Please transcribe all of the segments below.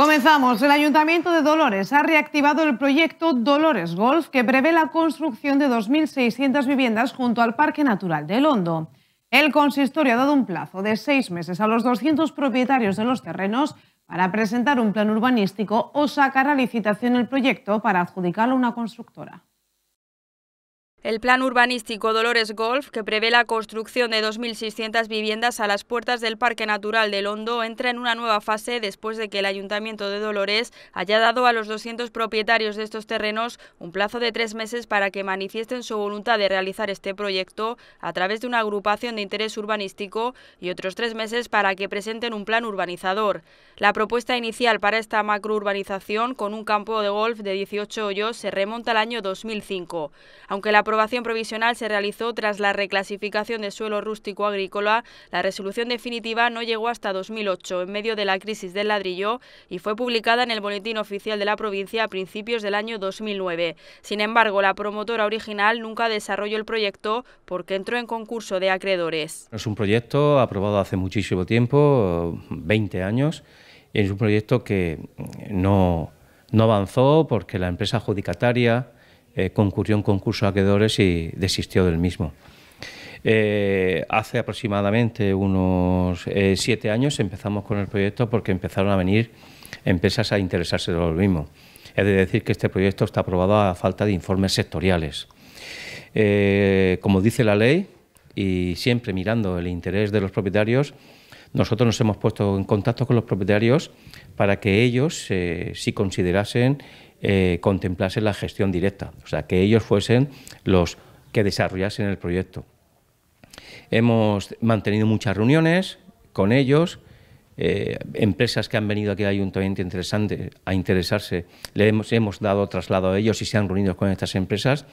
Comenzamos. El Ayuntamiento de Dolores ha reactivado el proyecto Dolores Golf, que prevé la construcción de 2.600 viviendas junto al Parque Natural del Hondo. El consistorio ha dado un plazo de seis meses a los 200 propietarios de los terrenos para presentar un plan urbanístico o sacar a licitación el proyecto para adjudicarlo a una constructora. El plan urbanístico Dolores Golf, que prevé la construcción de 2.600 viviendas a las puertas del Parque Natural del Hondo, entra en una nueva fase después de que el Ayuntamiento de Dolores haya dado a los 200 propietarios de estos terrenos un plazo de tres meses para que manifiesten su voluntad de realizar este proyecto a través de una agrupación de interés urbanístico y otros tres meses para que presenten un plan urbanizador. La propuesta inicial para esta macrourbanización con un campo de golf de 18 hoyos se remonta al año 2005. Aunque la aprobación provisional se realizó tras la reclasificación de suelo rústico agrícola. La resolución definitiva no llegó hasta 2008, en medio de la crisis del ladrillo, y fue publicada en el Boletín Oficial de la provincia a principios del año 2009. Sin embargo, la promotora original nunca desarrolló el proyecto porque entró en concurso de acreedores. Es un proyecto aprobado hace muchísimo tiempo, 20 años, y es un proyecto que no, no avanzó porque la empresa adjudicataria eh, concurrió a un concurso de acreedores y desistió del mismo. Eh, hace aproximadamente unos eh, siete años empezamos con el proyecto porque empezaron a venir empresas a interesarse de lo mismo. Es decir, que este proyecto está aprobado a falta de informes sectoriales. como dice la ley, y siempre mirando el interés de los propietarios, nosotros nos hemos puesto en contacto con los propietarios para que ellos, si considerasen eh, contemplase la gestión directa, o sea, que ellos fuesen los que desarrollasen el proyecto. Hemos mantenido muchas reuniones con ellos, eh, empresas que han venido aquí al ayuntamiento interesante a interesarse, le hemos, hemos dado traslado a ellos y se han reunido con estas empresas,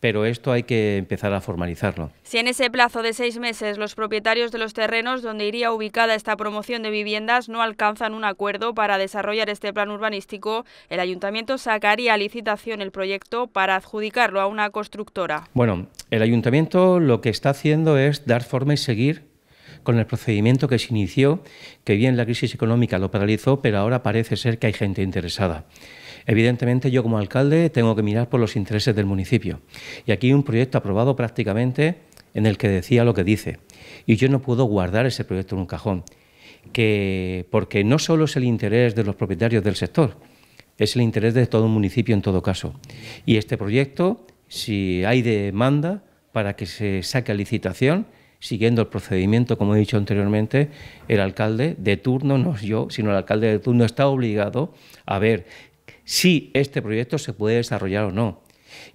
pero esto hay que empezar a formalizarlo. Si en ese plazo de seis meses los propietarios de los terrenos donde iría ubicada esta promoción de viviendas no alcanzan un acuerdo para desarrollar este plan urbanístico, el ayuntamiento sacaría a licitación el proyecto para adjudicarlo a una constructora. Bueno, el ayuntamiento lo que está haciendo es dar forma y seguir con el procedimiento que se inició, que bien la crisis económica lo paralizó, pero ahora parece ser que hay gente interesada. Evidentemente yo como alcalde tengo que mirar por los intereses del municipio. Y aquí hay un proyecto aprobado prácticamente en el que decía lo que dice. Y yo no puedo guardar ese proyecto en un cajón, que, porque no solo es el interés de los propietarios del sector, es el interés de todo un municipio en todo caso. Y este proyecto, si hay demanda para que se saque a licitación, siguiendo el procedimiento, como he dicho anteriormente, el alcalde de turno, no yo, sino el alcalde de turno, está obligado a ver si este proyecto se puede desarrollar o no.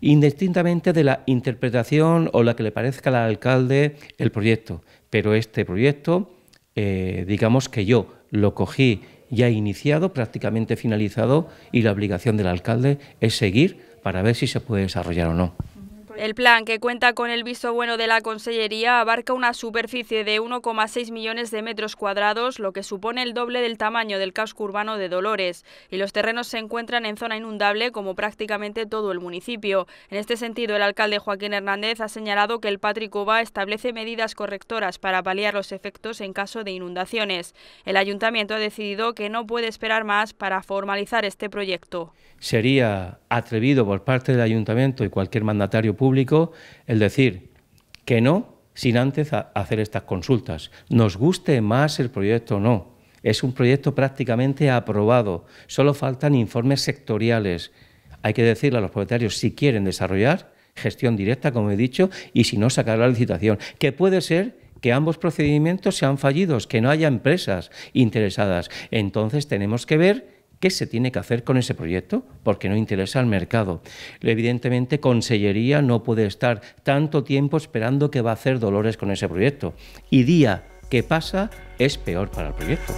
Indistintamente de la interpretación o la que le parezca al alcalde el proyecto. Pero este proyecto, eh, digamos que yo lo cogí ya iniciado, prácticamente finalizado, y la obligación del alcalde es seguir para ver si se puede desarrollar o no. El plan, que cuenta con el visto bueno de la Consellería, abarca una superficie de 1,6 millones de metros cuadrados, lo que supone el doble del tamaño del casco urbano de Dolores, y los terrenos se encuentran en zona inundable como prácticamente todo el municipio. En este sentido, el alcalde Joaquín Hernández ha señalado que el a establece medidas correctoras para paliar los efectos en caso de inundaciones. El ayuntamiento ha decidido que no puede esperar más para formalizar este proyecto. Sería atrevido por parte del ayuntamiento y cualquier mandatario público público el decir que no sin antes hacer estas consultas. Nos guste más el proyecto o no. Es un proyecto prácticamente aprobado. Solo faltan informes sectoriales. Hay que decirle a los propietarios si quieren desarrollar gestión directa, como he dicho, y si no, sacar la licitación. Que puede ser que ambos procedimientos sean fallidos, que no haya empresas interesadas. Entonces tenemos que ver qué se tiene que hacer con ese proyecto, porque no interesa al mercado. Evidentemente, Consellería no puede estar tanto tiempo esperando que va a hacer dolores con ese proyecto. Y día que pasa es peor para el proyecto.